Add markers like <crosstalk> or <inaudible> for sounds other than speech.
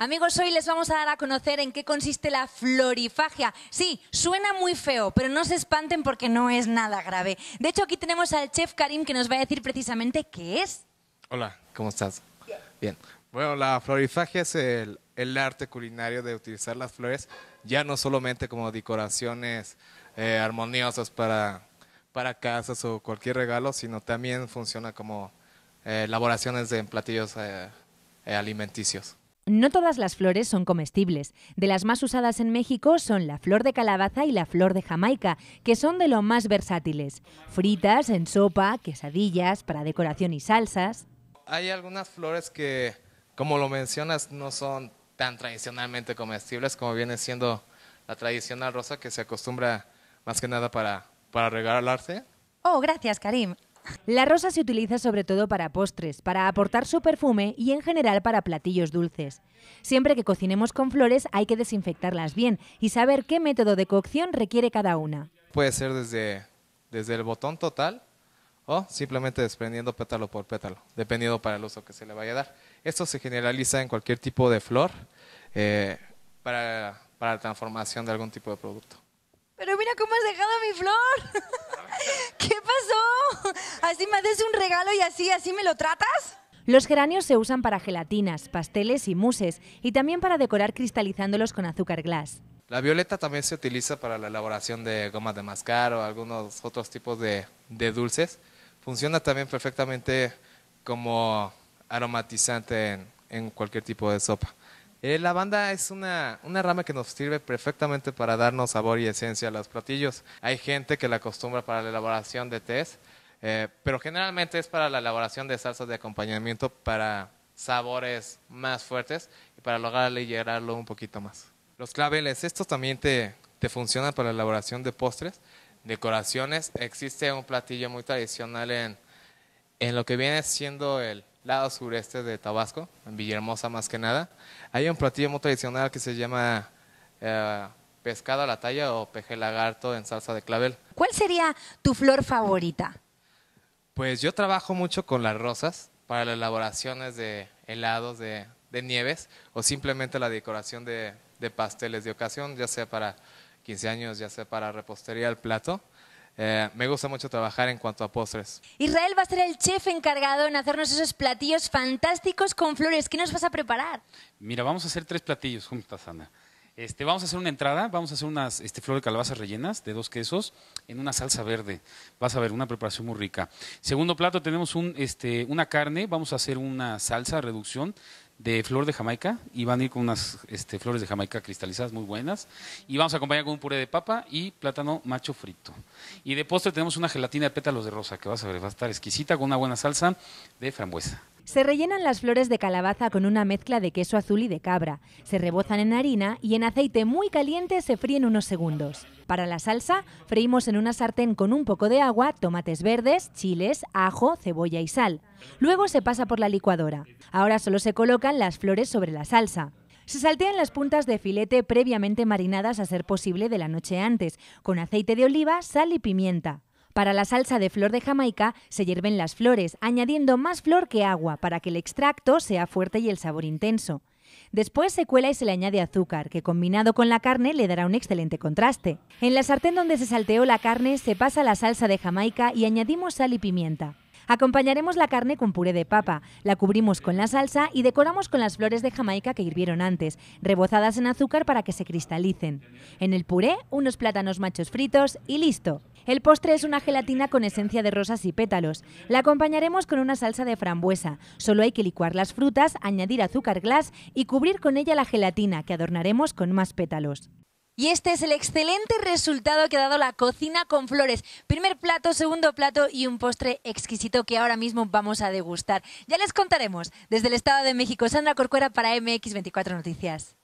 Amigos, hoy les vamos a dar a conocer en qué consiste la florifagia. Sí, suena muy feo, pero no se espanten porque no es nada grave. De hecho, aquí tenemos al chef Karim que nos va a decir precisamente qué es. Hola, ¿cómo estás? Bien. Bueno, la florifagia es el, arte culinario de utilizar las flores ya no solamente como decoraciones eh, armoniosas para, para casas o cualquier regalo, sino también funciona como eh, elaboraciones de platillos eh, alimenticios. No todas las flores son comestibles. De las más usadas en México son la flor de calabaza y la flor de Jamaica, que son de lo más versátiles. Fritas, en sopa, quesadillas, para decoración y salsas. Hay algunas flores que, como lo mencionas, no son tan tradicionalmente comestibles como viene siendo la tradicional rosa que se acostumbra más que nada para, para regalarse. Oh, gracias, Karim. La rosa se utiliza sobre todo para postres, para aportar su perfume y en general para platillos dulces. Siempre que cocinemos con flores hay que desinfectarlas bien y saber qué método de cocción requiere cada una. Puede ser desde, el botón total o simplemente desprendiendo pétalo por pétalo, dependiendo para el uso que se le vaya a dar. Esto se generaliza en cualquier tipo de flor eh, para la transformación de algún tipo de producto. Pero mira cómo has dejado mi flor. <laughs> ¿Qué pasó? ¿Así me haces un regalo y así, así me lo tratas? Los geranios se usan para gelatinas, pasteles y muses y también para decorar cristalizándolos con azúcar glass. La violeta también se utiliza para la elaboración de gomas de mascar o algunos otros tipos de, dulces. Funciona también perfectamente como aromatizante en cualquier tipo de sopa. Eh, la banda es una, rama que nos sirve perfectamente para darnos sabor y esencia a los platillos. Hay gente que la acostumbra para la elaboración de tés, eh, pero generalmente es para la elaboración de salsas de acompañamiento para sabores más fuertes y para lograr aligerarlo un poquito más. Los claveles, esto también te, te funcionan para la elaboración de postres, decoraciones. Existe un platillo muy tradicional en lo que viene siendo el lado sureste de Tabasco, en Villahermosa más que nada. Hay un platillo muy tradicional que se llama eh, pescado a la talla o peje lagarto en salsa de clavel. ¿Cuál sería tu flor favorita? Pues yo trabajo mucho con las rosas para las elaboraciones de helados, de, nieves o simplemente la decoración de, pasteles de ocasión, ya sea para 15 años, ya sea para repostería al plato. Eh, me gusta mucho trabajar en cuanto a postres. Israel va a ser el chef encargado en hacernos esos platillos fantásticos con flores. ¿Qué nos vas a preparar? Mira, vamos a hacer tres platillos juntas, Ana. Este, vamos a hacer una entrada, vamos a hacer unas este, de calabazas rellenas de dos quesos en una salsa verde. Vas a ver, una preparación muy rica. Segundo plato, tenemos este, una carne, vamos a hacer una salsa reducción de flor de Jamaica y van a ir con unas este, flores de Jamaica cristalizadas muy buenas y vamos a acompañar con un puré de papa y plátano macho frito. Y de postre tenemos una gelatina de pétalos de rosa que vas a ver, va a estar exquisita con una buena salsa de frambuesa. Se rellenan las flores de calabaza con una mezcla de queso azul y de cabra. Se rebozan en harina y en aceite muy caliente se fríen unos segundos. Para la salsa, freímos en una sartén con un poco de agua tomates verdes, chiles, ajo, cebolla y sal. Luego se pasa por la licuadora. Ahora solo se colocan las flores sobre la salsa. Se saltean las puntas de filete previamente marinadas a ser posible de la noche antes, con aceite de oliva, sal y pimienta. Para la salsa de flor de Jamaica se hierven las flores, añadiendo más flor que agua para que el extracto sea fuerte y el sabor intenso. Después se cuela y se le añade azúcar, que combinado con la carne le dará un excelente contraste. En la sartén donde se salteó la carne se pasa la salsa de Jamaica y añadimos sal y pimienta. Acompañaremos la carne con puré de papa, la cubrimos con la salsa y decoramos con las flores de Jamaica que hirvieron antes, rebozadas en azúcar para que se cristalicen. En el puré, unos plátanos machos fritos y listo. El postre es una gelatina con esencia de rosas y pétalos. La acompañaremos con una salsa de frambuesa. Solo hay que licuar las frutas, añadir azúcar glass y cubrir con ella la gelatina que adornaremos con más pétalos. Y este es el excelente resultado que ha dado la cocina con flores. Primer plato, segundo plato y un postre exquisito que ahora mismo vamos a degustar. Ya les contaremos desde el Estado de México. Sandra Corcuera para MX24 Noticias.